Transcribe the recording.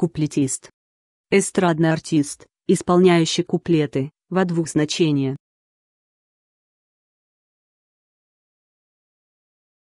Куплетист. Эстрадный артист, исполняющий куплеты, во двух значениях.